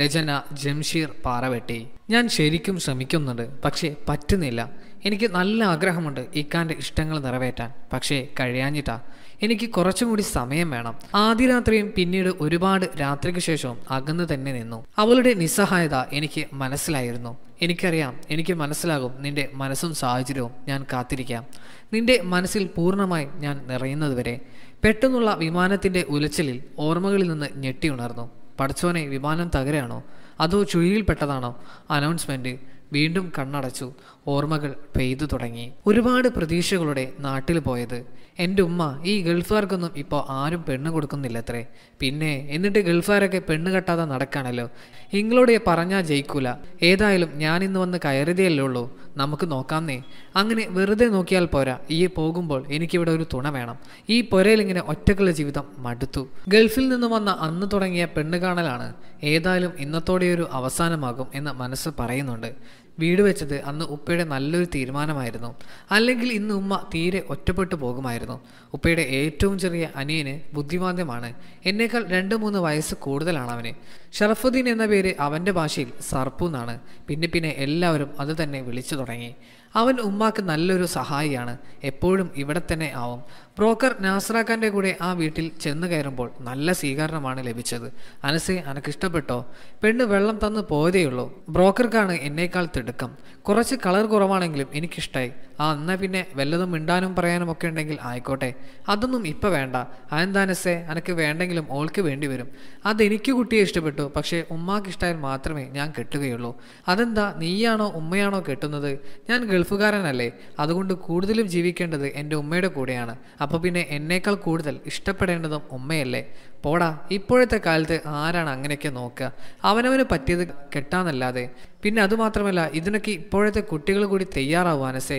രചന ജംഷീർ പാറവെട്ടി ഞാൻ ശരിക്കും ശ്രമിക്കുന്നുണ്ട് പക്ഷേ പറ്റുന്നില്ല എനിക്ക് നല്ല ആഗ്രഹമുണ്ട് ഇക്കാൻ്റെ ഇഷ്ടങ്ങൾ നിറവേറ്റാൻ പക്ഷേ കഴിയാഞ്ഞിട്ടാ എനിക്ക് കുറച്ചും കൂടി സമയം വേണം ആദ്യ രാത്രിയും പിന്നീട് ഒരുപാട് രാത്രിക്ക് ശേഷവും അകന്ന് തന്നെ നിന്നു അവളുടെ നിസ്സഹായത എനിക്ക് മനസ്സിലായിരുന്നു എനിക്കറിയാം എനിക്ക് മനസ്സിലാകും നിന്റെ മനസ്സും സാഹചര്യവും ഞാൻ കാത്തിരിക്കാം നിന്റെ മനസ്സിൽ പൂർണ്ണമായി ഞാൻ നിറയുന്നതുവരെ പെട്ടെന്നുള്ള വിമാനത്തിൻ്റെ ഉലച്ചിലിൽ ഓർമ്മകളിൽ നിന്ന് ഞെട്ടിയുണർന്നു പഠിച്ചോനെ വിമാനം തകരാണോ അതോ ചുഴിയിൽപ്പെട്ടതാണോ അനൗൺസ്മെൻറ്റ് വീണ്ടും കണ്ണടച്ചു ഓർമ്മകൾ പെയ്തു തുടങ്ങി ഒരുപാട് പ്രതീക്ഷകളുടെ നാട്ടിൽ പോയത് എൻ്റെ ഉമ്മ ഈ ഗൾഫുകാർക്കൊന്നും ഇപ്പോൾ ആരും പെണ്ണ് കൊടുക്കുന്നില്ലത്രേ പിന്നെ എന്നിട്ട് ഗൾഫുകാരൊക്കെ പെണ്ണ് കെട്ടാതെ നടക്കാണല്ലോ നിങ്ങളോട് പറഞ്ഞാൽ ജയിക്കൂല ഏതായാലും ഞാനിന്ന് വന്ന് കയറിയതേ ഉള്ളൂ നമുക്ക് നോക്കാമെന്നേ അങ്ങനെ വെറുതെ നോക്കിയാൽ പോരാ ഈ പോകുമ്പോൾ എനിക്കിവിടെ ഒരു തുണ വേണം ഈ പുരയിലിങ്ങനെ ഒറ്റക്കുള്ള ജീവിതം മടുത്തു ഗൾഫിൽ നിന്നും വന്ന അന്ന് തുടങ്ങിയ പെണ്ണ് കാണലാണ് ഏതായാലും ഇന്നത്തോടെ ഒരു അവസാനമാകും എന്ന് മനസ്സ് പറയുന്നുണ്ട് വീട് വെച്ചത് അന്ന് ഉപ്പയുടെ നല്ലൊരു തീരുമാനമായിരുന്നു അല്ലെങ്കിൽ ഇന്ന് ഉമ്മ തീരെ ഒറ്റപ്പെട്ടു പോകുമായിരുന്നു ഉപ്പയുടെ ഏറ്റവും ചെറിയ അനിയന് ബുദ്ധിമാന്ദ്യമാണ് എന്നേക്കാൾ രണ്ട് മൂന്ന് വയസ്സ് കൂടുതലാണ് അവന് ഷറഫുദ്ദീൻ എന്ന പേര് അവൻ്റെ ഭാഷയിൽ സർപ്പു എന്നാണ് പിന്നെ പിന്നെ എല്ലാവരും അത് തന്നെ വിളിച്ചു തുടങ്ങി അവൻ ഉമ്മാക്ക് നല്ലൊരു സഹായിയാണ് എപ്പോഴും ഇവിടെ തന്നെ ആവും ബ്രോക്കർ നാസ്രാഖാൻ്റെ കൂടെ ആ വീട്ടിൽ ചെന്നു കയറുമ്പോൾ നല്ല സ്വീകരണമാണ് ലഭിച്ചത് അനസെ അനക്കിഷ്ടപ്പെട്ടോ പെണ്ണ് വെള്ളം തന്നു പോയതേയുള്ളൂ ബ്രോക്കർക്കാണ് എന്നേക്കാൾ തിടുക്കം എടുക്കാം കുറച്ച് കളർ കുറവാണെങ്കിലും എനിക്കിഷ്ടമായി ആ എന്നാൽ പിന്നെ വല്ലതും മിണ്ടാനും പറയാനും ഒക്കെ ഉണ്ടെങ്കിൽ ആയിക്കോട്ടെ അതൊന്നും ഇപ്പം വേണ്ട അയന്താനസെ അനക്ക് വേണ്ടെങ്കിലും ഓൾക്ക് വേണ്ടി വരും അതെനിക്ക് കുട്ടിയെ ഇഷ്ടപ്പെട്ടു പക്ഷേ ഉമ്മാക്കിഷ്ടമായാൽ മാത്രമേ ഞാൻ കെട്ടുകയുള്ളൂ അതെന്താ നീയാണോ ഉമ്മയാണോ കെട്ടുന്നത് ഞാൻ ഗൾഫുകാരനല്ലേ അതുകൊണ്ട് കൂടുതലും ജീവിക്കേണ്ടത് എൻ്റെ ഉമ്മയുടെ കൂടെയാണ് അപ്പോൾ പിന്നെ എന്നേക്കാൾ കൂടുതൽ ഇഷ്ടപ്പെടേണ്ടതും ഉമ്മയല്ലേ പോടാ ഇപ്പോഴത്തെ കാലത്ത് ആരാണ് അങ്ങനെയൊക്കെ നോക്കുക അവനവന് പറ്റിയത് കെട്ടാന്നല്ലാതെ പിന്നെ അതുമാത്രമല്ല ഇതിനൊക്കെ ഇപ്പോഴത്തെ കുട്ടികൾ കൂടി തയ്യാറാവുക അനസേ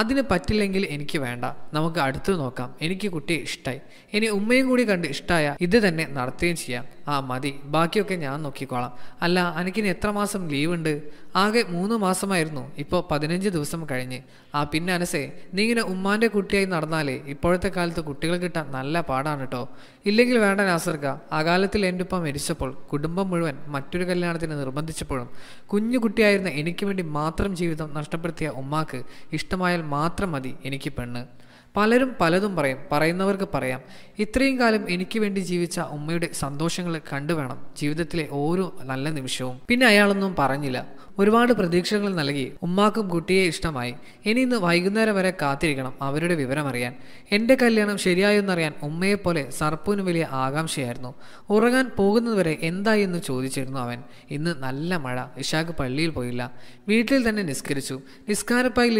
അതിന് പറ്റില്ലെങ്കിൽ എനിക്ക് വേണ്ട നമുക്ക് അടുത്ത് നോക്കാം എനിക്ക് കുട്ടിയെ ഇഷ്ടമായി ഇനി ഉമ്മയും കൂടി കണ്ട് ഇഷ്ടമായ ഇത് തന്നെ നടത്തുകയും ചെയ്യാം ആ മതി ബാക്കിയൊക്കെ ഞാൻ നോക്കിക്കോളാം അല്ല അനക്കിന് എത്ര മാസം ലീവ് ഉണ്ട് ആകെ മൂന്ന് മാസമായിരുന്നു ഇപ്പോൾ പതിനഞ്ച് ദിവസം കഴിഞ്ഞ് ആ പിന്നെ അനസേ നീ ഇങ്ങനെ ഉമ്മാൻ്റെ കുട്ടിയായി നടന്നാലേ ഇപ്പോഴത്തെ കാലത്ത് കുട്ടികൾ കിട്ടാൻ നല്ല പാടാണ് കേട്ടോ ഇല്ലെങ്കിൽ വേണ്ട നാസർക്ക അകാലത്തിൽ എൻ്റെ ഉപ്പ മരിച്ചപ്പോൾ കുടുംബം മുഴുവൻ മറ്റൊരു കല്യാണത്തിന് നിർബന്ധിച്ചപ്പോഴും കുഞ്ഞു കുട്ടിയായിരുന്ന എനിക്ക് വേണ്ടി മാത്രം ജീവിതം നഷ്ടപ്പെടുത്തിയ ഉമ്മാക്ക് ഇഷ്ടമായാൽ മാത്രം മതി എനിക്ക് പെണ്ണ് പലരും പലതും പറയും പറയുന്നവർക്ക് പറയാം ഇത്രയും കാലം എനിക്ക് വേണ്ടി ജീവിച്ച ഉമ്മയുടെ സന്തോഷങ്ങൾ കണ്ടുവേണം ജീവിതത്തിലെ ഓരോ നല്ല നിമിഷവും പിന്നെ അയാളൊന്നും പറഞ്ഞില്ല ഒരുപാട് പ്രതീക്ഷകൾ നൽകി ഉമ്മാക്കും കുട്ടിയെ ഇഷ്ടമായി ഇനി ഇന്ന് വൈകുന്നേരം വരെ കാത്തിരിക്കണം അവരുടെ വിവരം അറിയാൻ എൻ്റെ കല്യാണം ശരിയായെന്നറിയാൻ ഉമ്മയെപ്പോലെ സർപ്പുവിന് വലിയ ആകാംക്ഷയായിരുന്നു ഉറങ്ങാൻ പോകുന്നതുവരെ എന്തായി എന്ന് ചോദിച്ചിരുന്നു അവൻ ഇന്ന് നല്ല മഴ ഇഷാക്ക് പള്ളിയിൽ പോയില്ല വീട്ടിൽ തന്നെ നിസ്കരിച്ചു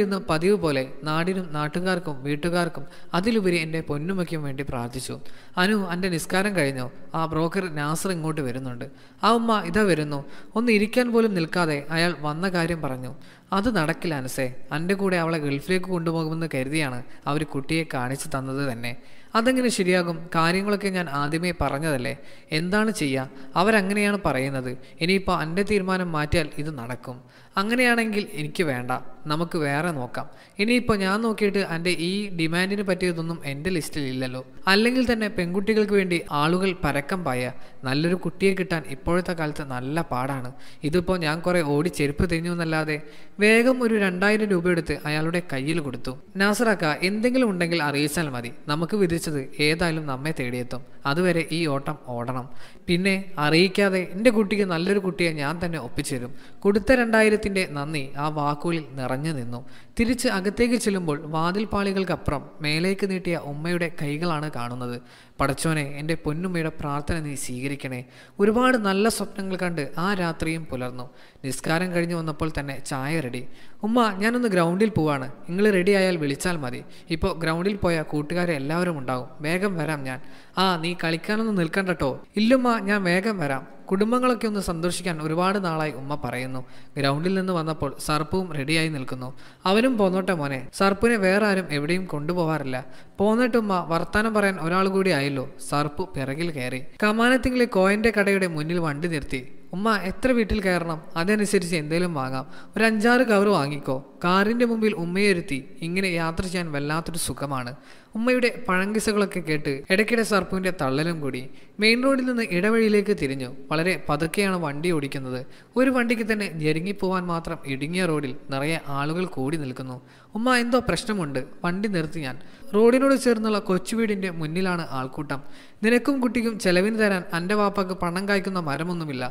ഇരുന്ന് പതിവ് പോലെ നാടിനും നാട്ടുകാർക്കും വീട്ടുകാർ കൂട്ടുകാർക്കും അതിലുപരി എൻ്റെ പൊന്നുമയ്ക്കും വേണ്ടി പ്രാർത്ഥിച്ചു അനു എൻ്റെ നിസ്കാരം കഴിഞ്ഞു ആ ബ്രോക്കർ നാസർ ഇങ്ങോട്ട് വരുന്നുണ്ട് ആ ഉമ്മ ഇതാ വരുന്നു ഒന്ന് ഇരിക്കാൻ പോലും നിൽക്കാതെ അയാൾ വന്ന കാര്യം പറഞ്ഞു അത് നടക്കില്ല അനസേ എൻ്റെ കൂടെ അവളെ ഗൾഫിലേക്ക് കൊണ്ടുപോകുമെന്ന് കരുതിയാണ് അവർ കുട്ടിയെ കാണിച്ചു തന്നത് തന്നെ അതെങ്ങനെ ശരിയാകും കാര്യങ്ങളൊക്കെ ഞാൻ ആദ്യമേ പറഞ്ഞതല്ലേ എന്താണ് ചെയ്യുക അവരങ്ങനെയാണ് പറയുന്നത് ഇനിയിപ്പോൾ എൻ്റെ തീരുമാനം മാറ്റിയാൽ ഇത് നടക്കും അങ്ങനെയാണെങ്കിൽ എനിക്ക് വേണ്ട നമുക്ക് വേറെ നോക്കാം ഇനിയിപ്പോൾ ഞാൻ നോക്കിയിട്ട് എൻ്റെ ഈ ഡിമാൻഡിന് പറ്റിയതൊന്നും എൻ്റെ ലിസ്റ്റിൽ ഇല്ലല്ലോ അല്ലെങ്കിൽ തന്നെ പെൺകുട്ടികൾക്ക് വേണ്ടി ആളുകൾ പരക്കം പായ നല്ലൊരു കുട്ടിയെ കിട്ടാൻ ഇപ്പോഴത്തെ കാലത്ത് നല്ല പാടാണ് ഇതിപ്പോൾ ഞാൻ കുറേ ഓടി ചെരുപ്പ് തിരിഞ്ഞു എന്നല്ലാതെ വേഗം ഒരു രണ്ടായിരം രൂപ എടുത്ത് അയാളുടെ കയ്യിൽ കൊടുത്തു നാസറാക്ക എന്തെങ്കിലും ഉണ്ടെങ്കിൽ അറിയിച്ചാൽ മതി നമുക്ക് വിധി തിരിച്ചത് ഏതായാലും നമ്മെ തേടിയെത്തും അതുവരെ ഈ ഓട്ടം ഓടണം പിന്നെ അറിയിക്കാതെ എൻ്റെ കുട്ടിക്ക് നല്ലൊരു കുട്ടിയെ ഞാൻ തന്നെ ഒപ്പിച്ചേരും കൊടുത്ത രണ്ടായിരത്തിൻ്റെ നന്ദി ആ വാക്കുകളിൽ നിറഞ്ഞു നിന്നു തിരിച്ച് അകത്തേക്ക് ചെല്ലുമ്പോൾ വാതിൽപ്പാളികൾക്കപ്പുറം മേലേക്ക് നീട്ടിയ ഉമ്മയുടെ കൈകളാണ് കാണുന്നത് പടച്ചോനെ എൻ്റെ പൊന്നുമ്മയുടെ പ്രാർത്ഥന നീ സ്വീകരിക്കണേ ഒരുപാട് നല്ല സ്വപ്നങ്ങൾ കണ്ട് ആ രാത്രിയും പുലർന്നു നിസ്കാരം കഴിഞ്ഞു വന്നപ്പോൾ തന്നെ ചായ റെഡി ഉമ്മ ഞാനൊന്ന് ഗ്രൗണ്ടിൽ പോവാണ് നിങ്ങൾ റെഡി ആയാൽ വിളിച്ചാൽ മതി ഇപ്പോൾ ഗ്രൗണ്ടിൽ പോയാൽ കൂട്ടുകാരെ എല്ലാവരും ഉണ്ടാവും വേഗം വരാം ഞാൻ ആ നീ കളിക്കാനൊന്നും നിൽക്കണ്ടട്ടോ ഇല്ലുമ്മ ഞാൻ വേഗം വരാം കുടുംബങ്ങളൊക്കെ ഒന്ന് സന്തോഷിക്കാൻ ഒരുപാട് നാളായി ഉമ്മ പറയുന്നു ഗ്രൗണ്ടിൽ നിന്ന് വന്നപ്പോൾ സർപ്പും റെഡിയായി നിൽക്കുന്നു അവനും പോന്നോട്ടെ മോനെ സർപ്പിനെ വേറെ ആരും എവിടെയും കൊണ്ടുപോവാറില്ല പോന്നിട്ടുമ്മ വർത്താനം പറയാൻ ഒരാൾ കൂടി ആയല്ലോ സർപ്പ് പിറകിൽ കയറി കമാനത്തിങ്കിലെ കോയന്റെ കടയുടെ മുന്നിൽ വണ്ടി നിർത്തി ഉമ്മ എത്ര വീട്ടിൽ കയറണം അതനുസരിച്ച് എന്തേലും വാങ്ങാം ഒരു അഞ്ചാറ് കവർ വാങ്ങിക്കോ കാറിൻ്റെ മുമ്പിൽ ഉമ്മയൊരുത്തി ഇങ്ങനെ യാത്ര ചെയ്യാൻ വല്ലാത്തൊരു സുഖമാണ് ഉമ്മയുടെ പഴങ്കിസകളൊക്കെ കേട്ട് ഇടയ്ക്കിടെ സർപ്പുവിൻ്റെ തള്ളലും കൂടി മെയിൻ റോഡിൽ നിന്ന് ഇടവഴിയിലേക്ക് തിരിഞ്ഞു വളരെ പതുക്കെയാണ് വണ്ടി ഓടിക്കുന്നത് ഒരു വണ്ടിക്ക് തന്നെ ഞെരുങ്ങിപ്പോവാൻ മാത്രം ഇടുങ്ങിയ റോഡിൽ നിറയെ ആളുകൾ കൂടി നിൽക്കുന്നു ഉമ്മ എന്തോ പ്രശ്നമുണ്ട് വണ്ടി നിർത്തി ഞാൻ റോഡിനോട് ചേർന്നുള്ള കൊച്ചുവീടിൻ്റെ മുന്നിലാണ് ആൾക്കൂട്ടം നിനക്കും കുട്ടിക്കും ചെലവിന് തരാൻ എൻ്റെ വാപ്പക്ക് പണം കായ്ക്കുന്ന മരമൊന്നുമില്ല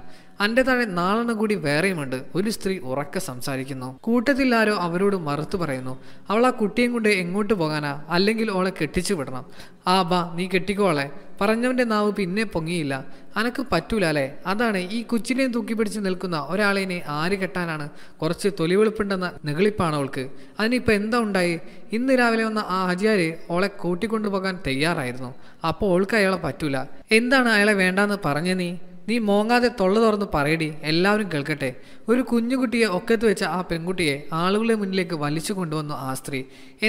അന്റെ താഴെ നാലെണ്ണം കൂടി വേറെയുമുണ്ട് ഒരു സ്ത്രീ ഉറക്കെ സംസാരിക്കുന്നു കൂട്ടത്തിൽ ആരോ അവരോട് മറുത്തു പറയുന്നു അവൾ ആ കുട്ടിയും കൊണ്ട് എങ്ങോട്ട് പോകാനാ അല്ലെങ്കിൽ ഓളെ കെട്ടിച്ചു വിടണം ആ ബാ നീ കെട്ടിക്കോളെ പറഞ്ഞവന്റെ നാവ് പിന്നെ പൊങ്ങിയില്ല അനക്ക് പറ്റൂല അല്ലേ അതാണ് ഈ കുച്ചിനെയും തൂക്കി പിടിച്ച് നിൽക്കുന്ന ഒരാളിനെ ആര് കെട്ടാനാണ് കുറച്ച് തൊലിവെളുപ്പുണ്ടെന്ന നികളിപ്പാണ് അവൾക്ക് അതിനിപ്പോൾ എന്താ ഉണ്ടായി ഇന്ന് രാവിലെ വന്ന ആ ആചാര് ഓളെ കൂട്ടിക്കൊണ്ടുപോകാൻ തയ്യാറായിരുന്നു അപ്പോൾ ഓൾക്ക് അയാളെ പറ്റൂല എന്താണ് അയാളെ വേണ്ടാന്ന് പറഞ്ഞ നീ നീ മോങ്ങാതെ തൊള്ള തുറന്ന് പറയടി എല്ലാവരും കേൾക്കട്ടെ ഒരു കുഞ്ഞുകുട്ടിയെ ഒക്കത്ത് വെച്ച ആ പെൺകുട്ടിയെ ആളുകളെ മുന്നിലേക്ക് വലിച്ചു കൊണ്ടുവന്നു ആ സ്ത്രീ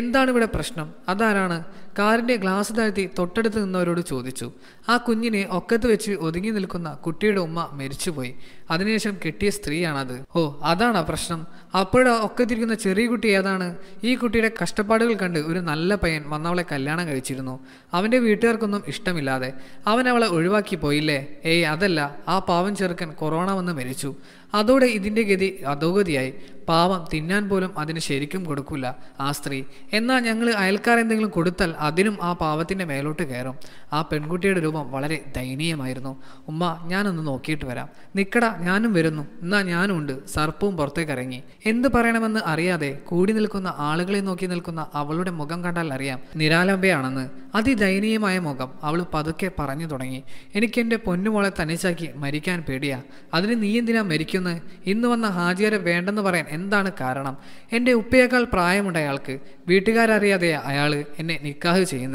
എന്താണ് ഇവിടെ പ്രശ്നം അതാരാണ് കാറിന്റെ ഗ്ലാസ് താഴ്ത്തി തൊട്ടടുത്ത് നിന്നവരോട് ചോദിച്ചു ആ കുഞ്ഞിനെ ഒക്കത്ത് വെച്ച് ഒതുങ്ങി നിൽക്കുന്ന കുട്ടിയുടെ ഉമ്മ മരിച്ചുപോയി അതിനുശേഷം കെട്ടിയ സ്ത്രീയാണത് ഓ അതാണ് പ്രശ്നം അപ്പോഴാ ഒക്കത്തിരിക്കുന്ന ചെറിയ കുട്ടി ഏതാണ് ഈ കുട്ടിയുടെ കഷ്ടപ്പാടുകൾ കണ്ട് ഒരു നല്ല പയ്യൻ വന്നവളെ കല്യാണം കഴിച്ചിരുന്നു അവന്റെ വീട്ടുകാർക്കൊന്നും ഇഷ്ടമില്ലാതെ അവൻ അവളെ ഒഴിവാക്കി പോയില്ലേ ഏയ് അതല്ല ആ പാവൻ ചെറുക്കൻ കൊറോണ വന്ന് മരിച്ചു അതോടെ ഇതിൻ്റെ ഗതി അധോഗതിയായി പാവം തിന്നാൻ പോലും അതിന് ശരിക്കും കൊടുക്കില്ല ആ സ്ത്രീ എന്നാൽ ഞങ്ങൾ അയൽക്കാർ എന്തെങ്കിലും കൊടുത്താൽ അതിനും ആ പാവത്തിൻ്റെ മേലോട്ട് കയറും ആ പെൺകുട്ടിയുടെ രൂപം വളരെ ദയനീയമായിരുന്നു ഉമ്മ ഞാനൊന്ന് നോക്കിയിട്ട് വരാം നിക്കട ഞാനും വരുന്നു എന്നാൽ ഞാനും ഉണ്ട് സർപ്പവും പുറത്തേക്ക് ഇറങ്ങി എന്ത് പറയണമെന്ന് അറിയാതെ കൂടി നിൽക്കുന്ന ആളുകളെ നോക്കി നിൽക്കുന്ന അവളുടെ മുഖം കണ്ടാൽ അറിയാം നിരാലംബയാണെന്ന് അതിദയനീയമായ മുഖം അവൾ പതുക്കെ പറഞ്ഞു തുടങ്ങി എനിക്കെൻ്റെ പൊന്നുമോളെ തനിച്ചാക്കി മരിക്കാൻ പേടിയാ അതിന് നീ എന്തിനാ മരിക്കുന്നത് ഇന്ന് വന്ന ഹാജിയരെ വേണ്ടെന്ന് പറയാൻ എന്താണ് കാരണം എൻ്റെ ഉപ്പയേക്കാൾ പ്രായമുണ്ട് അയാൾക്ക് വീട്ടുകാരറിയാതെ അയാൾ എന്നെ നിക്കാഹ് ചെയ്യുന്നത്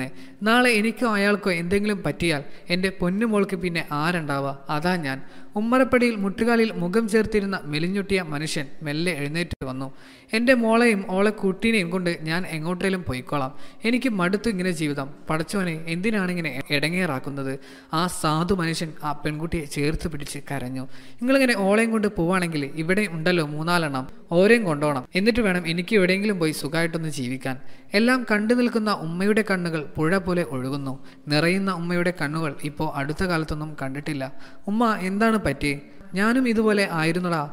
നാളെ എനിക്കോ അയാൾക്കോ എന്തെങ്കിലും പറ്റിയാൽ എൻ്റെ പൊന്നുമോൾക്ക് പിന്നെ ആരുണ്ടാവുക അതാ ഞാൻ ഉമ്മറപ്പടിയിൽ മുട്ടുകാലിൽ മുഖം ചേർത്തിരുന്ന മെലിഞ്ഞുട്ടിയ മനുഷ്യൻ മെല്ലെ എഴുന്നേറ്റ് വന്നു എൻ്റെ മോളെയും ഓളെ കുട്ടീനെയും കൊണ്ട് ഞാൻ എങ്ങോട്ടേലും പോയിക്കോളാം എനിക്ക് മടുത്തു ഇങ്ങനെ ജീവിതം പടച്ചോനെ എന്തിനാണിങ്ങനെ ഇടങ്ങേറാക്കുന്നത് ആ സാധു മനുഷ്യൻ ആ പെൺകുട്ടിയെ ചേർത്ത് പിടിച്ച് കരഞ്ഞു നിങ്ങളിങ്ങനെ ഓളെയും കൊണ്ട് പോവാണെങ്കിൽ ഇവിടെ ഉണ്ടല്ലോ മൂന്നാലെണ്ണം ഓരെയും കൊണ്ടോണം എന്നിട്ട് വേണം എനിക്ക് എവിടെയെങ്കിലും പോയി സുഖമായിട്ടൊന്ന് ജീവിക്കാൻ എല്ലാം കണ്ടു നിൽക്കുന്ന ഉമ്മയുടെ കണ്ണുകൾ പുഴ പോലെ ഒഴുകുന്നു നിറയുന്ന ഉമ്മയുടെ കണ്ണുകൾ ഇപ്പോൾ അടുത്ത കാലത്തൊന്നും കണ്ടിട്ടില്ല ഉമ്മ എന്താണ് പറ്റി ഞാനും ഇതുപോലെ ആയിരുന്നടാ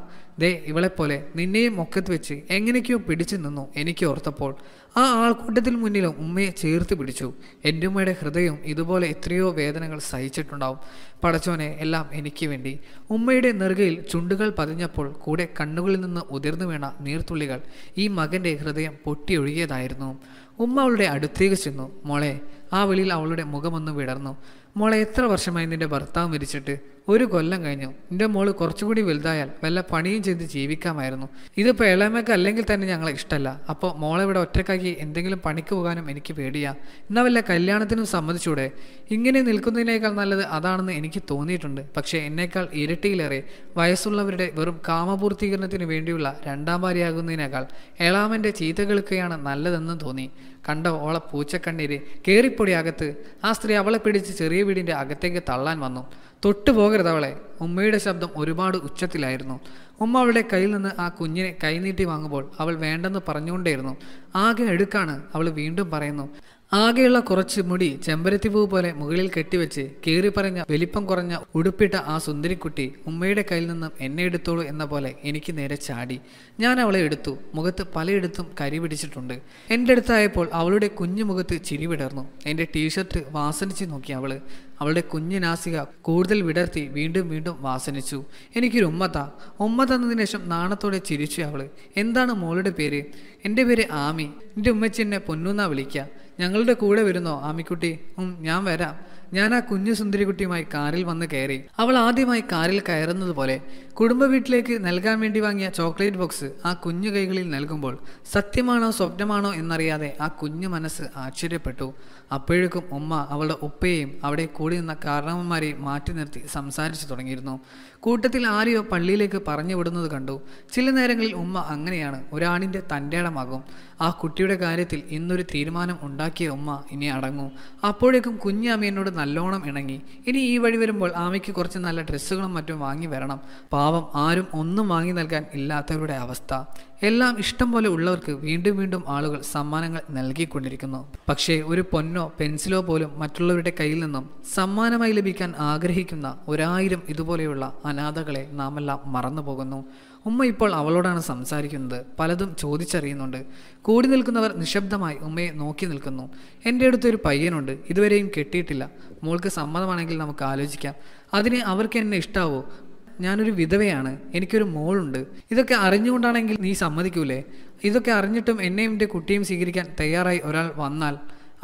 ദേ ഇവളെപ്പോലെ നിന്നെയും മൊക്കത്ത് വെച്ച് എങ്ങനെയൊക്കെയോ പിടിച്ചു നിന്നു എനിക്ക് ഓർത്തപ്പോൾ ആ ആൾക്കൂട്ടത്തിൽ മുന്നിൽ ഉമ്മയെ ചേർത്ത് പിടിച്ചു എൻ്റെ ഉമ്മയുടെ ഹൃദയം ഇതുപോലെ എത്രയോ വേദനകൾ സഹിച്ചിട്ടുണ്ടാവും പടച്ചോനെ എല്ലാം എനിക്ക് വേണ്ടി ഉമ്മയുടെ നെറുകയിൽ ചുണ്ടുകൾ പതിഞ്ഞപ്പോൾ കൂടെ കണ്ണുകളിൽ നിന്ന് ഉതിർന്നു വീണ നീർത്തുള്ളികൾ ഈ മകൻ്റെ ഹൃദയം പൊട്ടിയൊഴുകിയതായിരുന്നു ഉമ്മ അവളുടെ അടുത്തേക്ക് ചെന്നു മോളെ ആ വെളിയിൽ അവളുടെ മുഖമൊന്ന് വിടർന്നു മോളെ എത്ര വർഷമായി നിന്റെ ഭർത്താവ് മരിച്ചിട്ട് ഒരു കൊല്ലം കഴിഞ്ഞു എൻ്റെ മോള് കുറച്ചുകൂടി വലുതായാൽ വല്ല പണിയും ചെയ്ത് ജീവിക്കാമായിരുന്നു ഇതിപ്പോൾ ഇളയമൊക്കെ അല്ലെങ്കിൽ തന്നെ ഞങ്ങളെ ഇഷ്ടമല്ല അപ്പോൾ മോളെ ഇവിടെ ഒറ്റക്കാക്കി എന്തെങ്കിലും പണിക്ക് പോകാനും എനിക്ക് പേടിയാ എന്നാ വല്ല കല്യാണത്തിനും സമ്മതിച്ചൂടെ ഇങ്ങനെ നിൽക്കുന്നതിനേക്കാൾ നല്ലത് അതാണെന്ന് എനിക്ക് തോന്നിയിട്ടുണ്ട് പക്ഷേ എന്നേക്കാൾ ഇരട്ടിയിലേറെ വയസ്സുള്ളവരുടെ വെറും കാമപൂർത്തീകരണത്തിന് വേണ്ടിയുള്ള രണ്ടാം ഭാര്യയാകുന്നതിനേക്കാൾ ഏളാമൻ്റെ ചീത്ത കേൾക്കുകയാണ് നല്ലതെന്ന് തോന്നി കണ്ട ഓള പൂച്ചക്കണ്ണീര് കേറിപ്പൊടി അകത്ത് ആ സ്ത്രീ അവളെ പിടിച്ച് ചെറിയ വീടിൻ്റെ അകത്തേക്ക് തള്ളാൻ വന്നു തൊട്ടു പോകരുത് അവളെ ഉമ്മയുടെ ശബ്ദം ഒരുപാട് ഉച്ചത്തിലായിരുന്നു ഉമ്മ അവളുടെ കയ്യിൽ നിന്ന് ആ കുഞ്ഞിനെ കൈനീട്ടി വാങ്ങുമ്പോൾ അവൾ വേണ്ടെന്ന് പറഞ്ഞുകൊണ്ടേയിരുന്നു ആകെ എടുക്കാണ് അവൾ വീണ്ടും പറയുന്നു ആകെയുള്ള കുറച്ച് മുടി ചെമ്പരത്തിപ്പൂ പോലെ മുകളിൽ കെട്ടിവെച്ച് കീറിപ്പറഞ്ഞ വലിപ്പം കുറഞ്ഞ ഉടുപ്പിട്ട ആ സുന്ദരിക്കുട്ടി ഉമ്മയുടെ കയ്യിൽ നിന്നും എന്നെ എടുത്തോളൂ എന്ന പോലെ എനിക്ക് നേരെ ചാടി ഞാൻ അവളെ എടുത്തു മുഖത്ത് പലയിടത്തും കരി പിടിച്ചിട്ടുണ്ട് എൻ്റെ അടുത്തായപ്പോൾ അവളുടെ കുഞ്ഞു മുഖത്ത് ചിരി വിടർന്നു എൻ്റെ ടീഷർട്ട് വാസനിച്ച് നോക്കി അവള് അവളുടെ കുഞ്ഞു നാസിക കൂടുതൽ വിടർത്തി വീണ്ടും വീണ്ടും വാസനിച്ചു എനിക്കൊരു ഉമ്മത ഉമ്മ തന്നതിന് ശേഷം നാണത്തോടെ ചിരിച്ചു അവള് എന്താണ് മോളുടെ പേര് എൻ്റെ പേര് ആമി എൻ്റെ ഉമ്മച്ചി എന്നെ പൊന്നുന്നാ വിളിക്കുക ഞങ്ങളുടെ കൂടെ വരുന്നോ ആമിക്കുട്ടി ഉം ഞാൻ വരാം ഞാൻ ആ കുഞ്ഞു സുന്ദരിക്കുട്ടിയുമായി കാറിൽ വന്ന് കയറി അവൾ ആദ്യമായി കാറിൽ കയറുന്നത് പോലെ കുടുംബ വീട്ടിലേക്ക് നൽകാൻ വേണ്ടി വാങ്ങിയ ചോക്ലേറ്റ് ബോക്സ് ആ കുഞ്ഞു കൈകളിൽ നൽകുമ്പോൾ സത്യമാണോ സ്വപ്നമാണോ എന്നറിയാതെ ആ കുഞ്ഞു മനസ്സ് ആശ്ചര്യപ്പെട്ടു അപ്പോഴേക്കും ഉമ്മ അവളുടെ ഉപ്പയെയും അവിടെ കൂടി നിന്ന കാരണവന്മാരെയും മാറ്റി നിർത്തി സംസാരിച്ചു തുടങ്ങിയിരുന്നു കൂട്ടത്തിൽ ആരെയോ പള്ളിയിലേക്ക് പറഞ്ഞു വിടുന്നത് കണ്ടു ചില നേരങ്ങളിൽ ഉമ്മ അങ്ങനെയാണ് ഒരാണിൻ്റെ ഇടമാകും ആ കുട്ടിയുടെ കാര്യത്തിൽ ഇന്നൊരു തീരുമാനം ഉണ്ടാക്കിയ ഉമ്മ ഇനി അടങ്ങൂ അപ്പോഴേക്കും കുഞ്ഞാമി എന്നോട് നല്ലോണം ഇണങ്ങി ഇനി ഈ വഴി വരുമ്പോൾ ആമയ്ക്ക് കുറച്ച് നല്ല ഡ്രസ്സുകളും മറ്റും വാങ്ങി വരണം പാവം ആരും ഒന്നും വാങ്ങി നൽകാൻ ഇല്ലാത്തവരുടെ അവസ്ഥ എല്ലാം ഇഷ്ടം പോലെ ഉള്ളവർക്ക് വീണ്ടും വീണ്ടും ആളുകൾ സമ്മാനങ്ങൾ നൽകിക്കൊണ്ടിരിക്കുന്നു പക്ഷേ ഒരു പൊന്നോ പെൻസിലോ പോലും മറ്റുള്ളവരുടെ കയ്യിൽ നിന്നും സമ്മാനമായി ലഭിക്കാൻ ആഗ്രഹിക്കുന്ന ഒരായിരം ഇതുപോലെയുള്ള അനാഥകളെ നാമെല്ലാം മറന്നു പോകുന്നു ഉമ്മ ഇപ്പോൾ അവളോടാണ് സംസാരിക്കുന്നത് പലതും ചോദിച്ചറിയുന്നുണ്ട് കൂടി നിൽക്കുന്നവർ നിശബ്ദമായി ഉമ്മയെ നോക്കി നിൽക്കുന്നു എൻ്റെ അടുത്ത് ഒരു പയ്യനുണ്ട് ഇതുവരെയും കെട്ടിയിട്ടില്ല മോൾക്ക് സമ്മതമാണെങ്കിൽ നമുക്ക് ആലോചിക്കാം അതിന് അവർക്ക് എന്നെ ഇഷ്ടാവോ ഞാനൊരു വിധവയാണ് എനിക്കൊരു മോളുണ്ട് ഇതൊക്കെ അറിഞ്ഞുകൊണ്ടാണെങ്കിൽ നീ സമ്മതിക്കൂലേ ഇതൊക്കെ അറിഞ്ഞിട്ടും എന്നെയും എൻ്റെ കുട്ടിയും സ്വീകരിക്കാൻ തയ്യാറായി ഒരാൾ വന്നാൽ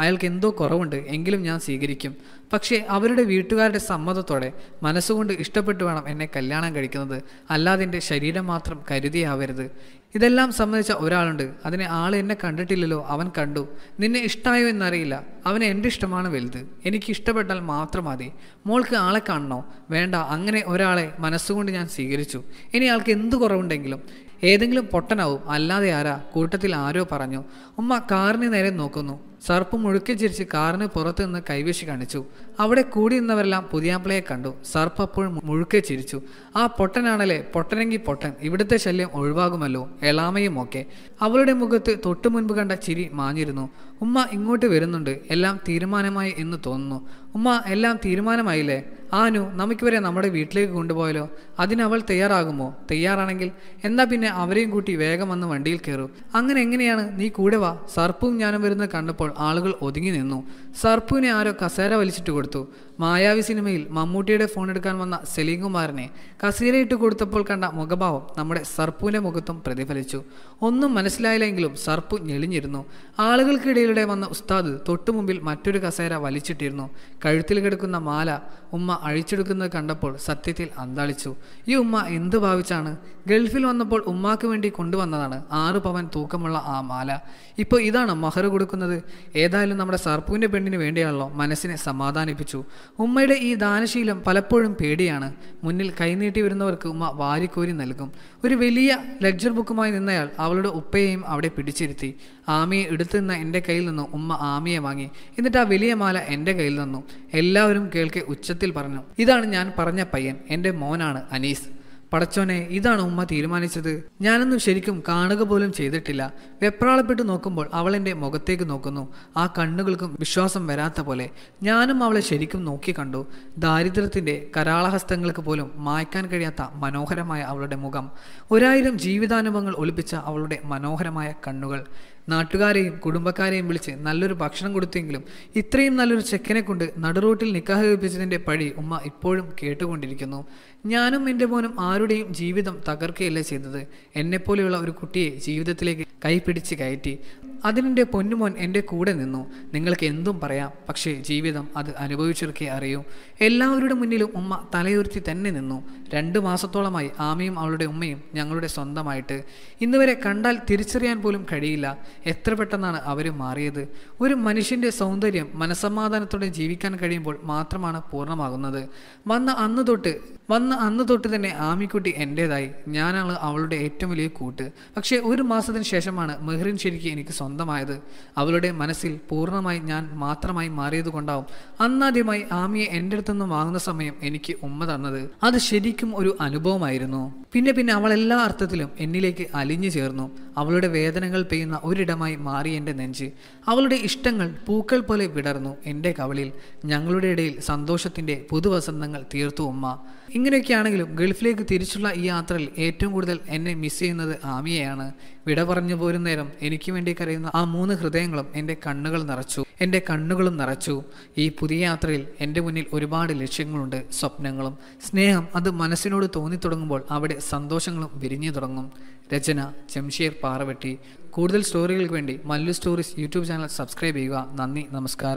അയാൾക്ക് എന്തോ കുറവുണ്ട് എങ്കിലും ഞാൻ സ്വീകരിക്കും പക്ഷേ അവരുടെ വീട്ടുകാരുടെ സമ്മതത്തോടെ മനസ്സുകൊണ്ട് ഇഷ്ടപ്പെട്ടു വേണം എന്നെ കല്യാണം കഴിക്കുന്നത് അല്ലാതെ എൻ്റെ ശരീരം മാത്രം കരുതിയാവരുത് ഇതെല്ലാം സംബന്ധിച്ച ഒരാളുണ്ട് അതിനെ ആൾ എന്നെ കണ്ടിട്ടില്ലല്ലോ അവൻ കണ്ടു നിന്നെ ഇഷ്ടമായോ എന്നറിയില്ല അവന് എൻ്റെ ഇഷ്ടമാണ് വലുത് എനിക്ക് ഇഷ്ടപ്പെട്ടാൽ മാത്രം മതി മോൾക്ക് ആളെ കാണണോ വേണ്ട അങ്ങനെ ഒരാളെ മനസ്സുകൊണ്ട് ഞാൻ സ്വീകരിച്ചു ഇനി ആൾക്ക് എന്ത് കുറവുണ്ടെങ്കിലും ഏതെങ്കിലും പൊട്ടനാവും അല്ലാതെ ആരാ കൂട്ടത്തിൽ ആരോ പറഞ്ഞു ഉമ്മ കാറിന് നേരെ നോക്കുന്നു സർപ്പ് മുഴുക്കി ചിരിച്ച് കാറിന് പുറത്തു നിന്ന് കൈവശി കാണിച്ചു അവിടെ കൂടി നിന്നവരെല്ലാം പുതിയാപ്പിളയെ കണ്ടു സർപ്പ് അപ്പോഴും മുഴുക്കെ ചിരിച്ചു ആ പൊട്ടനാണല്ലേ പൊട്ടനെങ്കി പൊട്ടൻ ഇവിടുത്തെ ശല്യം ഒഴിവാകുമല്ലോ എളാമയും ഒക്കെ അവളുടെ മുഖത്ത് തൊട്ടു മുൻപ് കണ്ട ചിരി മാഞ്ഞിരുന്നു ഉമ്മ ഇങ്ങോട്ട് വരുന്നുണ്ട് എല്ലാം തീരുമാനമായി എന്ന് തോന്നുന്നു ഉമ്മ എല്ലാം തീരുമാനമായില്ലേ ആനു നമുക്കിവരെ നമ്മുടെ വീട്ടിലേക്ക് കൊണ്ടുപോയാലോ അതിനവൾ തയ്യാറാകുമോ തയ്യാറാണെങ്കിൽ എന്നാ പിന്നെ അവരെയും കൂട്ടി വേഗം വന്ന് വണ്ടിയിൽ കയറും അങ്ങനെ എങ്ങനെയാണ് നീ കൂടെ വാ സർപ്പും ഞാനും വരുന്ന കണ്ടപ്പോൾ ആളുകൾ ഒതുങ്ങി നിന്നു സർപ്പുവിനെ ആരോ കസേര വലിച്ചിട്ട് കൊടുത്തു മായാവി സിനിമയിൽ മമ്മൂട്ടിയുടെ ഫോൺ എടുക്കാൻ വന്ന കസീര ഇട്ട് കൊടുത്തപ്പോൾ കണ്ട മുഖഭാവം നമ്മുടെ സർപ്പുവിൻ്റെ മുഖത്തും പ്രതിഫലിച്ചു ഒന്നും മനസ്സിലായില്ലെങ്കിലും സർപ്പു ഞെളിഞ്ഞിരുന്നു ആളുകൾക്കിടയിലൂടെ വന്ന ഉസ്താദ് തൊട്ടുമുമ്പിൽ മറ്റൊരു കസേര വലിച്ചിട്ടിരുന്നു കഴുത്തിൽ കിടക്കുന്ന മാല ഉമ്മ അഴിച്ചെടുക്കുന്നത് കണ്ടപ്പോൾ സത്യത്തിൽ അന്താളിച്ചു ഈ ഉമ്മ എന്ത് ഭാവിച്ചാണ് ഗൾഫിൽ വന്നപ്പോൾ ഉമ്മാക്ക് വേണ്ടി കൊണ്ടുവന്നതാണ് ആറ് പവൻ തൂക്കമുള്ള ആ മാല ഇപ്പോൾ ഇതാണ് മഹർ കൊടുക്കുന്നത് ഏതായാലും നമ്മുടെ സർപ്പുവിൻ്റെ പെണ്ണിന് വേണ്ടിയാണല്ലോ മനസ്സിനെ സമാധാനിപ്പിച്ചു ഉമ്മയുടെ ഈ ദാനശീലം പലപ്പോഴും പേടിയാണ് മുന്നിൽ കൈനീട്ടി വരുന്നവർക്ക് ഉമ്മ വാരിക്കോരി നൽകും ഒരു വലിയ ലെക്ചർ ബുക്കുമായി നിന്നയാൾ അവളുടെ ഉപ്പയെയും അവിടെ പിടിച്ചിരുത്തി ആമിയെ എടുത്തു നിന്ന എൻ്റെ കയ്യിൽ നിന്നും ഉമ്മ ആമിയെ വാങ്ങി എന്നിട്ട് ആ വലിയ മാല എൻ്റെ കയ്യിൽ നിന്നു എല്ലാവരും കേൾക്കെ ഉച്ചത്തിൽ പറഞ്ഞു ഇതാണ് ഞാൻ പറഞ്ഞ പയ്യൻ എൻ്റെ മോനാണ് അനീസ് പടച്ചോനെ ഇതാണ് ഉമ്മ തീരുമാനിച്ചത് ഞാനൊന്നും ശരിക്കും കാണുക പോലും ചെയ്തിട്ടില്ല വെപ്രാളപ്പെട്ട് നോക്കുമ്പോൾ അവളെൻ്റെ മുഖത്തേക്ക് നോക്കുന്നു ആ കണ്ണുകൾക്കും വിശ്വാസം വരാത്ത പോലെ ഞാനും അവളെ ശരിക്കും നോക്കി കണ്ടു ദാരിദ്ര്യത്തിൻ്റെ കരാളഹസ്തങ്ങൾക്ക് പോലും മായ്ക്കാൻ കഴിയാത്ത മനോഹരമായ അവളുടെ മുഖം ഒരായിരം ജീവിതാനുഭവങ്ങൾ ഒളിപ്പിച്ച അവളുടെ മനോഹരമായ കണ്ണുകൾ നാട്ടുകാരെയും കുടുംബക്കാരെയും വിളിച്ച് നല്ലൊരു ഭക്ഷണം കൊടുത്തെങ്കിലും ഇത്രയും നല്ലൊരു ചെക്കനെ കൊണ്ട് നടുറൂട്ടിൽ നിക്കാഹ് കഴിപ്പിച്ചതിൻ്റെ പഴി ഉമ്മ ഇപ്പോഴും കേട്ടുകൊണ്ടിരിക്കുന്നു ഞാനും എൻ്റെ മോനും ആരുടെയും ജീവിതം തകർക്കുകയല്ല ചെയ്തത് എന്നെപ്പോലെയുള്ള ഒരു കുട്ടിയെ ജീവിതത്തിലേക്ക് കൈപിടിച്ച് കയറ്റി അതിനെൻ്റെ പൊന്നുമോൻ എൻ്റെ കൂടെ നിന്നു നിങ്ങൾക്ക് എന്തും പറയാം പക്ഷേ ജീവിതം അത് അനുഭവിച്ചവർക്കേ അറിയൂ എല്ലാവരുടെ മുന്നിലും ഉമ്മ തലയുർത്തി തന്നെ നിന്നു രണ്ട് മാസത്തോളമായി ആമയും അവളുടെ ഉമ്മയും ഞങ്ങളുടെ സ്വന്തമായിട്ട് ഇന്നുവരെ കണ്ടാൽ തിരിച്ചറിയാൻ പോലും കഴിയില്ല എത്ര പെട്ടെന്നാണ് അവർ മാറിയത് ഒരു മനുഷ്യൻ്റെ സൗന്ദര്യം മനസമാധാനത്തോടെ ജീവിക്കാൻ കഴിയുമ്പോൾ മാത്രമാണ് പൂർണ്ണമാകുന്നത് വന്ന അന്ന് തൊട്ട് വന്ന അന്ന് തൊട്ട് തന്നെ ആമിക്കുട്ടി എൻ്റേതായി ഞാനാണ് അവളുടെ ഏറ്റവും വലിയ കൂട്ട് പക്ഷേ ഒരു മാസത്തിന് ശേഷമാണ് മെഹ്റിൻ ശരിക്ക് എനിക്ക് സ്വന്തം സ്വന്തമായത് അവളുടെ മനസ്സിൽ പൂർണ്ണമായി ഞാൻ മാത്രമായി കൊണ്ടാവും അന്നാദ്യമായി ആമിയെ എൻ്റെ അടുത്തുനിന്ന് വാങ്ങുന്ന സമയം എനിക്ക് ഉമ്മ തന്നത് അത് ശരിക്കും ഒരു അനുഭവമായിരുന്നു പിന്നെ പിന്നെ അവൾ എല്ലാ അർത്ഥത്തിലും എന്നിലേക്ക് അലിഞ്ഞു ചേർന്നു അവളുടെ വേദനകൾ പെയ്യുന്ന ഒരിടമായി മാറി എൻ്റെ നെഞ്ച് അവളുടെ ഇഷ്ടങ്ങൾ പൂക്കൾ പോലെ വിടർന്നു എൻ്റെ കവളിൽ ഞങ്ങളുടെ ഇടയിൽ സന്തോഷത്തിൻ്റെ പുതുവസന്തങ്ങൾ തീർത്തു ഉമ്മ ഇങ്ങനെയൊക്കെയാണെങ്കിലും ഗൾഫിലേക്ക് തിരിച്ചുള്ള ഈ യാത്രയിൽ ഏറ്റവും കൂടുതൽ എന്നെ മിസ് ചെയ്യുന്നത് ആമിയയാണ് വിട പറഞ്ഞു പോരും നേരം എനിക്ക് വേണ്ടി കരയുന്ന ആ മൂന്ന് ഹൃദയങ്ങളും എൻ്റെ കണ്ണുകൾ നിറച്ചു എൻ്റെ കണ്ണുകളും നിറച്ചു ഈ പുതിയ യാത്രയിൽ എൻ്റെ മുന്നിൽ ഒരുപാട് ലക്ഷ്യങ്ങളുണ്ട് സ്വപ്നങ്ങളും സ്നേഹം അത് മനസ്സിനോട് തോന്നിത്തുടങ്ങുമ്പോൾ അവിടെ സന്തോഷങ്ങളും വിരിഞ്ഞു തുടങ്ങും രചന ജംഷീർ പാറവെട്ടി കൂടുതൽ സ്റ്റോറികൾക്ക് വേണ്ടി Mallu stories YouTube channel subscribe ചെയ്യുക നന്ദി നമസ്കാരം